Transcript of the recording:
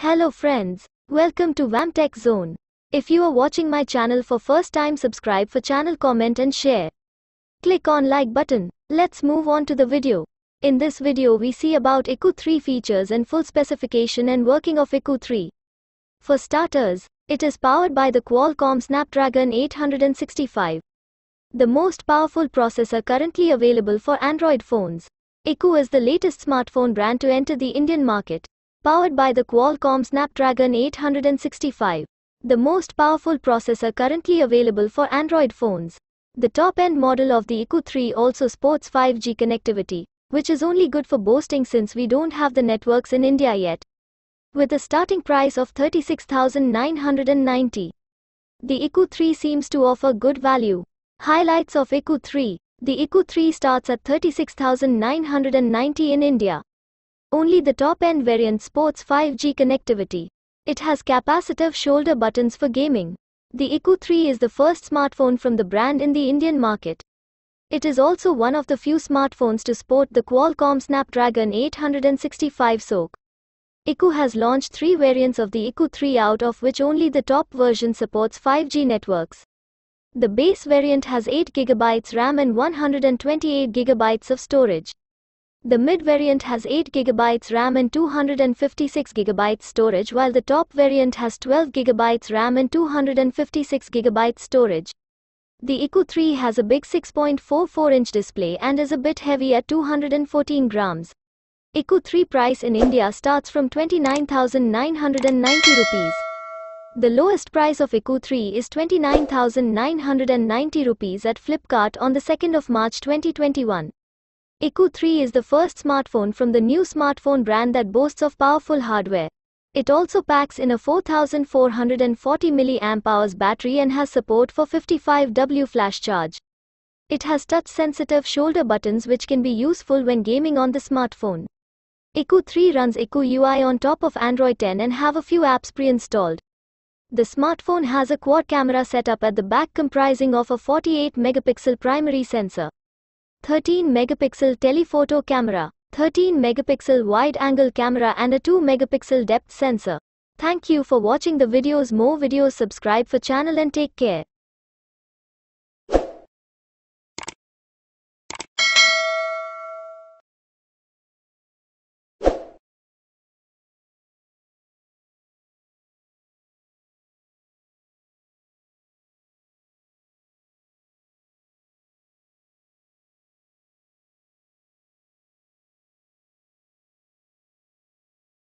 Hello friends, welcome to Vamtech Zone. If you are watching my channel for first time subscribe for channel comment and share. Click on like button. Let's move on to the video. In this video we see about ICU 3 features and full specification and working of ICU 3. For starters, it is powered by the Qualcomm Snapdragon 865. The most powerful processor currently available for Android phones. Ecu is the latest smartphone brand to enter the Indian market powered by the Qualcomm Snapdragon 865, the most powerful processor currently available for Android phones. The top-end model of the IQ 3 also sports 5G connectivity, which is only good for boasting since we don't have the networks in India yet. With a starting price of 36,990, the IQ 3 seems to offer good value. Highlights of IQ 3 The IQ 3 starts at 36,990 in India. Only the top-end variant sports 5G connectivity. It has capacitive shoulder buttons for gaming. The IQ 3 is the first smartphone from the brand in the Indian market. It is also one of the few smartphones to sport the Qualcomm Snapdragon 865 SoC. IQ has launched three variants of the IQ 3 out of which only the top version supports 5G networks. The base variant has 8GB RAM and 128GB of storage. The mid variant has 8GB RAM and 256GB storage while the top variant has 12GB RAM and 256GB storage. The IQ 3 has a big 6.44-inch display and is a bit heavy at 214 grams. IQ 3 price in India starts from 29,990 rupees. The lowest price of IQ 3 is 29,990 rupees at Flipkart on the 2nd of March 2021. IQ 3 is the first smartphone from the new smartphone brand that boasts of powerful hardware. It also packs in a 4440 mAh battery and has support for 55W flash charge. It has touch-sensitive shoulder buttons which can be useful when gaming on the smartphone. IQ 3 runs IQ UI on top of Android 10 and have a few apps pre-installed. The smartphone has a quad camera setup at the back comprising of a 48 megapixel primary sensor. 13 megapixel telephoto camera, 13 megapixel wide angle camera and a 2 megapixel depth sensor. Thank you for watching the videos. More videos subscribe for channel and take care.